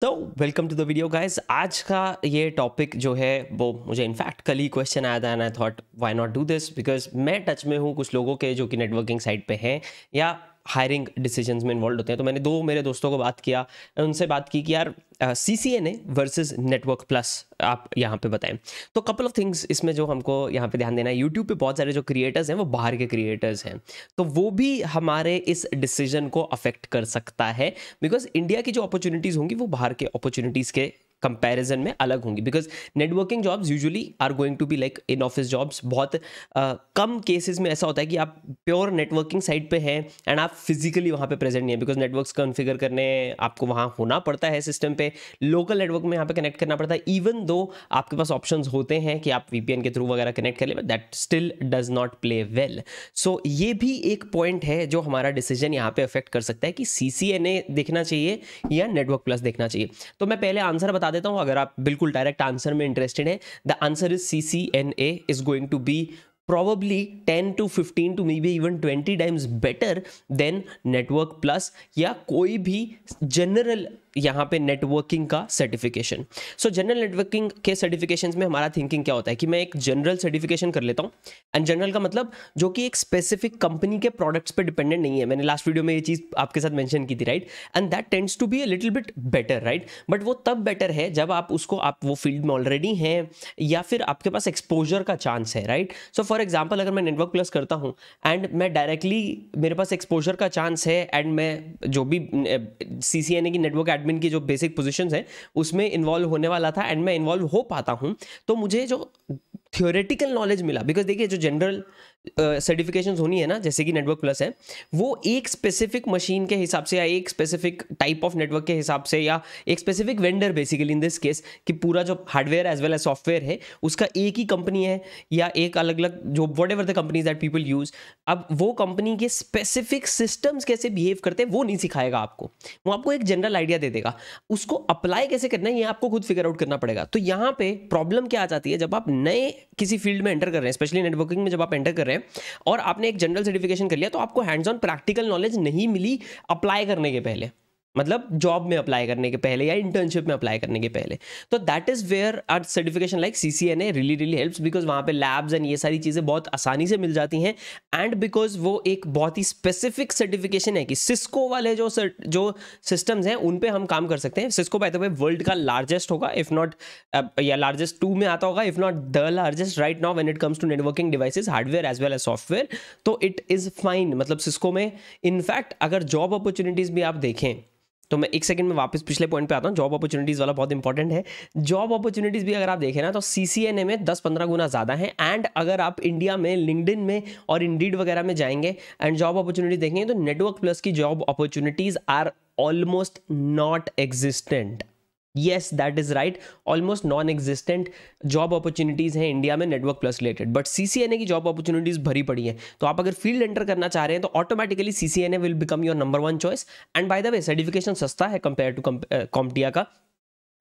तो welcome to the video guys आज का ये टॉपिक जो है वो मुझे इनफैक्ट कल ही क्वेश्चन आया था and I thought why not do this because मैं टच में हूँ कुछ लोगों के जो कि नेटवर्किंग साइट पे हैं या हायरिंग डिसीजंस में इन्वॉल्व होते हैं तो मैंने दो मेरे दोस्तों को बात किया उनसे बात की कि यार C C N A versus network plus आप यहाँ पे बताएं तो कपल ऑफ थिंग्स इसमें जो हमको यहाँ पे ध्यान देना है यूट्यूब पे बहुत सारे जो क्रिएटर्स हैं वो बाहर के क्रिएटर्स हैं तो वो भी हमारे इस डिसीजन को अफेक्ट कर सकता है बिकॉज इंडिया की जो अपॉर्चुनिटीज़ होंगी वो बाहर के अपॉर्चुनिटीज़ के कंपैरिजन में अलग होंगी because networking jobs usually are going to be like in office jobs बहुत uh, कम केसेस में ऐसा होता है कि आप प्योर नेटवर्किंग साइट पे हैं एंड आप फिजिकली वहाँ पे प्रेजेंट नहीं है बिकॉज नेटवर्क्स कन्फिगर करने आपको वहाँ होना पड़ता है सिस्टम पे लोकल नेटवर्क में यहाँ पे कनेक्ट करना पड़ता है इवन दो आपके पास ऑप्शन होते हैं कि आप वीपीएन के थ्रू वगैरह कनेक्ट कर ले but that still does not play well so ये भी एक पॉइंट है जो हमारा डिसीजन यहाँ पे अफेक्ट कर सकता है कि सी देखना चाहिए या नेटवर्क प्लस देखना चाहिए तो मैं पहले आंसर बता बता देता हूं अगर आप बिल्कुल डायरेक्ट आंसर में इंटरेस्टेड हैं the answer is C C N A is going to be probably ten to fifteen to maybe even twenty times better than network plus या कोई भी जनरल यहाँ पे नेटवर्किंग का सर्टिफिकेशन सो जनरल नेटवर्किंग के certification में हमारा thinking क्या होता है कि मैं एक जनरल सर्टिफिकेशन कर लेता हूँ एंड जनरल का मतलब जो कि एक स्पेसिफिक कंपनी के प्रोडक्ट्स पे डिपेंडेंट नहीं है मैंने लास्ट वीडियो में ये चीज़ आपके साथ मैंशन की थी right and that tends to be a little bit better right but वो तब बेटर है जब आप उसको आप वो फील्ड में ऑलरेडी हैं या फिर आपके पास एक्सपोजर का चांस है राइट सो फॉर एग्जाम्पल अगर मैं नेटवर्क प्लस करता हूँ एंड मैं डायरेक्टली मेरे पास एक्सपोजर का चांस है एंड मैं जो भी सी सी एन ए की नेटवर्क एडमिन की जो बेसिक पोजिशन है उसमें इन्वॉल्व होने वाला था एंड मैं इन्वॉल्व हो पाता हूँ तो मुझे जो थियोरेटिकल नॉलेज मिला बिकॉज देखिए जो जनरल सर्टिफिकेशन uh, होनी है ना जैसे कि नेटवर्क प्लस है वो एक स्पेसिफिक मशीन के हिसाब से या एक स्पेसिफिक टाइप ऑफ नेटवर्क के हिसाब से या एक specific vendor basically in this case कि पूरा जो hardware as well as software है उसका एक ही कंपनी है या एक अलग अलग जो whatever the companies that people use अब वो कंपनी के स्पेसिफिक सिस्टम्स कैसे बिहेव करते हैं वो नहीं सिखाएगा आपको वो आपको एक जनरल आइडिया दे देगा उसको अप्लाई कैसे करना है ये आपको खुद फिगर आउट करना पड़ेगा तो यहाँ पे प्रॉब्लम क्या आ जाती है जब आप नए किसी फील्ड में एंटर कर रहे हैं स्पेशली नेटवर्किंग में जब आप एंटर कर रहे हैं है और आपने एक जनरल सर्टिफिकेशन कर लिया तो आपको हैंड्स ऑन प्रैक्टिकल नॉलेज नहीं मिली अप्लाई करने के पहले मतलब जॉब में अप्लाई करने के पहले या इंटर्नशिप में अप्लाई करने के पहले तो that is where are certification like C C N A really really help because वहाँ पे लैब्स एंड ये सारी चीज़ें बहुत आसानी से मिल जाती हैं एंड बिकॉज वो एक बहुत ही स्पेसिफिक सर्टिफिकेशन है कि सिस्को वाले जो जो सिस्टम्स हैं उन पर हम काम कर सकते हैं Cisco by the way world का लार्जेस्ट होगा इफ नॉट uh, या लार्जेस्ट टू में आता होगा if not the largest right now when it comes to networking devices hardware as well as software तो इट इज़ फाइन मतलब Cisco में in fact अगर जॉब अपॉर्चुनिटीज़ भी आप देखें तो मैं एक सेकंड में वापस पिछले पॉइंट पे आता हूँ जॉब अपॉर्चुनिटीज़ वाला बहुत इंपॉर्टेंट है जॉब अपॉर्चुनिटीज़ भी अगर आप देखें ना तो सी सी एन ए में दस पंद्रह गुना ज़्यादा है एंड अगर आप इंडिया में लिंकड में और इंडीड वगैरह में जाएंगे एंड जॉब अपॉर्चुनिटीज़ देखेंगे तो नेटवर्क प्लस की job opportunities are almost not existent yes that is right almost non existent job opportunities हैं इंडिया में network plus related but C की जॉब अपॉर्चुनिटीज़ भरी पड़ी है तो आप अगर फील्ड एंटर करना चाह रहे हैं तो automatically C C N A will become your number one choice and by the way certification सस्ता है कंपेयर टू कॉम्पटिया का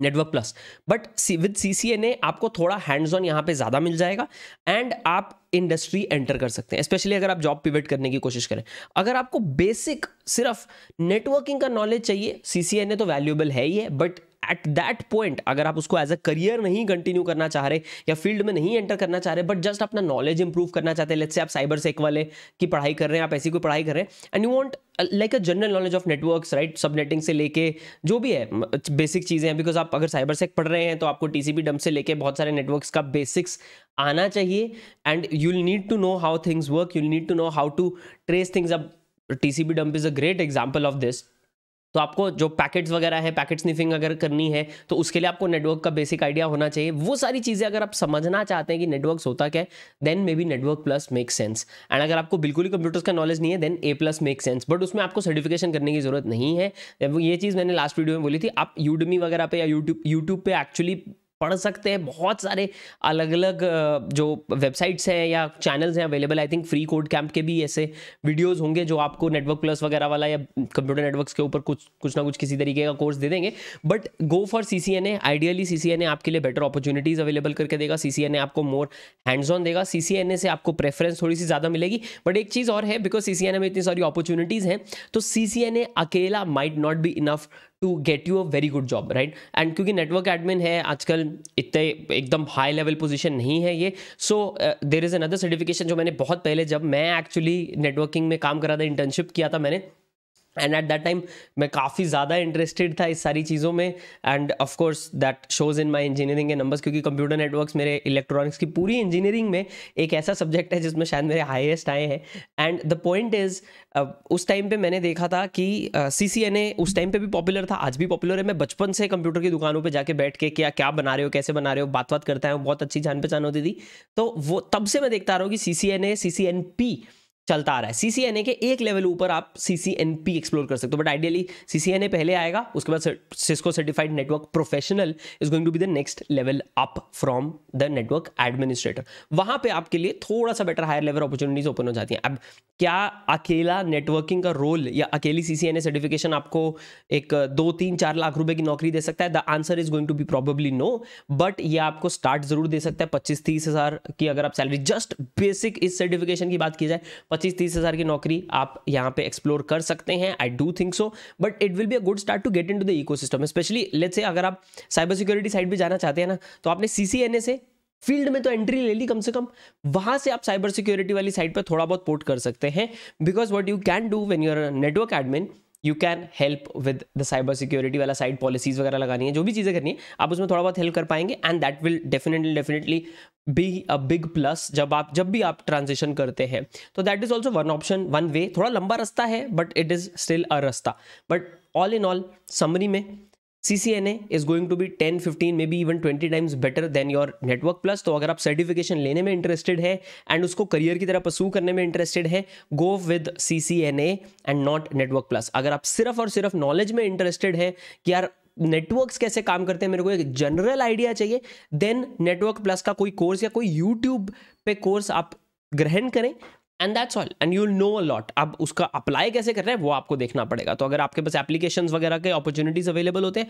network plus but with C C N A आपको थोड़ा हैंड्स ऑन यहाँ पे ज़्यादा मिल जाएगा एंड आप इंडस्ट्री एंटर कर सकते हैं स्पेशली अगर आप जॉब पिवेट करने की कोशिश करें अगर आपको बेसिक सिर्फ नेटवर्किंग का नॉलेज चाहिए सी सी एन ए तो वैल्यूएबल है ही है बट एट दैट पॉइंट अगर आप उसको एज अ करियर नहीं कंटिन्यू करना चाह रहे या फील्ड में नहीं एंटर करना चाह रहे बट जस्ट अपना नॉलेज इंप्रूव करना चाहते हैं लेट्स से आप साइबर सेक वाले की पढ़ाई कर रहे हैं आप ऐसी कोई पढ़ाई कर रहे हैं and you want like a general knowledge of network right subnetting से लेके जो भी है बेसिक चीज़ें हैं बिकॉज आप अगर साइबर सेक पढ़ रहे हैं तो आपको टी सी डम से लेके बहुत सारे नेटवर्क्स का बेसिक्स आना चाहिए and you need to know how things work you need to know how to trace things अब tcpdump is a great example of this तो आपको जो पैकेट्स वगैरह है पैकेट स्निफिंग अगर करनी है तो उसके लिए आपको नेटवर्क का बेसिक आइडिया होना चाहिए वो सारी चीज़ें अगर आप समझना चाहते हैं कि नेटवर्क होता क्या है then maybe network plus make sense and अगर आपको बिल्कुल ही कंप्यूटर्स का नॉलेज नहीं है then A plus make sense but उसमें आपको सर्टिफिकेशन करने की जरूरत नहीं है ये चीज़ मैंने लास्ट वीडियो में बोली थी आप यूडमी वगैरह पे या यूट्यूब यूट्यूब पे एक्चुअली पढ़ सकते हैं बहुत सारे अलग अलग जो वेबसाइट्स हैं या चैनल्स हैं available I think free code camp के भी ऐसे वीडियोस होंगे जो आपको नेटवर्क प्लस वगैरह वाला या कंप्यूटर नेटवर्क्स के ऊपर कुछ कुछ ना कुछ किसी तरीके का कोर्स दे देंगे but go for C C N A ideally C C N A आपके लिए बेटर अपॉर्चुनिटीज़ अवेलेबल करके देगा सी सी एन ए आपको मोर हैंड्स ऑन देगा सी सी एन ए से आपको प्रेफरेंस थोड़ी सी ज़्यादा मिलेगी बट एक चीज़ और है बिकॉज सी सी एन ए में इतनी सारी अपॉर्चुनिटीज़ हैं तो सी सी एन ए अकेला might not be enough to get you a very good job right and क्योंकि नेटवर्क एडमिन है आजकल इतने एकदम हाई लेवल पोजिशन नहीं है ये so there is another certification जो मैंने बहुत पहले जब मैं एक्चुअली नेटवर्किंग में काम करा था इंटर्नशिप किया था मैंने एंड एट दैट टाइम मैं काफ़ी ज़्यादा इंटरेस्टेड था इस सारी चीज़ों में and of course that shows in my engineering के नंबर्स क्योंकि कंप्यूटर नेटवर्क्स मेरे इलेक्ट्रॉनिक्स की पूरी इंजीनियरिंग में एक ऐसा सब्जेक्ट है जिसमें शायद मेरे हाइएस्ट आए हैं एंड द पॉइंट इज़ उस टाइम पर मैंने देखा था कि सी सी एन ए उस टाइम पर भी पॉपुलर था आज भी पॉपुलर है मैं बचपन से कंप्यूटर की दुकानों पर जाके बैठ के क्या क्या बना रहे हो कैसे बना रहे हो बात बात करता है बहुत अच्छी जान पहचान होती थी तो वो तब से मैं देखता रहा हूँ कि C C N A C C N P चलता आ रहा है सी के एक लेवल ऊपर आप सी एक्सप्लोर कर सकते हो बट आइडियली सी पहले आएगा उसके बाद Cisco certified network professional is going to be the next level up from the network administrator वहां पे आपके लिए थोड़ा सा better higher level opportunities open हो जाती हैं अब क्या अकेला नेटवर्किंग का रोल या अकेली सी सर्टिफिकेशन आपको एक दो तीन चार लाख रुपए की नौकरी दे सकता है the answer is going to be probably no but ये आपको स्टार्ट जरूर दे सकता है पच्चीस तीस हजार की अगर आप सैलरी जस्ट बेसिक इस सर्टिफिकेशन की बात की जाए पच्चीस तीस हज़ार की नौकरी आप यहाँ पे एक्सप्लोर कर सकते हैं I do think so but it will be a good start to get into the ecosystem specially let's say अगर आप साइबर सिक्योरिटी साइड भी जाना चाहते हैं ना तो आपने सी से फील्ड में तो एंट्री ले ली कम से कम वहां से आप साइबर सिक्योरिटी वाली साइड पर थोड़ा बहुत पोर्ट कर सकते हैं because what you can do when your network admin you can help with the cyber security वाला साइड पॉलिसीज़ वगैरह लगानी है जो भी चीज़ें करनी है आप उसमें थोड़ा बहुत हेल्प कर पाएंगे and that will definitely definitely be a big plus जब आप जब भी आप ट्रांजेक्शन करते हैं तो that is also one option one way थोड़ा लंबा रास्ता है but it is still a रास्ता but all in all summary में CCNA is going to be 10, 15, maybe even 20 times better than your network plus. तो अगर आप सर्टिफिकेशन लेने में इंटरेस्टेड है एंड उसको करियर की तरह पसू करने में इंटरेस्टेड है go with C C N A and not network plus अगर आप सिर्फ और सिर्फ नॉलेज में इंटरेस्टेड है कि यार नेटवर्क्स कैसे काम करते हैं मेरे को एक जनरल आइडिया चाहिए देन नेटवर्क प्लस का कोई कोर्स या कोई यूट्यूब पे कोर्स आप ग्रहण करें and that's all and you know a lot अब उसका अप्लाई कैसे कर रहे हैं वो आपको देखना पड़ेगा तो अगर आपके पास एप्लीकेशन वगैरह के अपॉर्चुनिटीज अवेलेबल होते हैं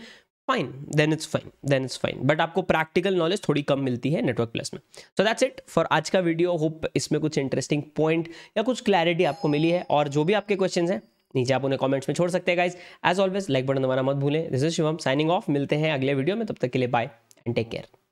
fine then it's fine then it's fine but आपको प्रैक्टिकल नॉलेज थोड़ी कम मिलती है नेटवर्क प्लस में सो दैट्स इट फॉर आज का वीडियो होप इसमें कुछ इंटरेस्टिंग पॉइंट या कुछ क्लैरिटी आपको मिली है और जो भी आपके क्वेश्चन हैं नीचे आप उन्हें कॉमेंट्स में छोड़ सकते हैं guys as always like button दबाना मत भूलें this is Shivam signing off मिलते हैं अगले वीडियो में तब तक के लिए बाय एंड टेक केयर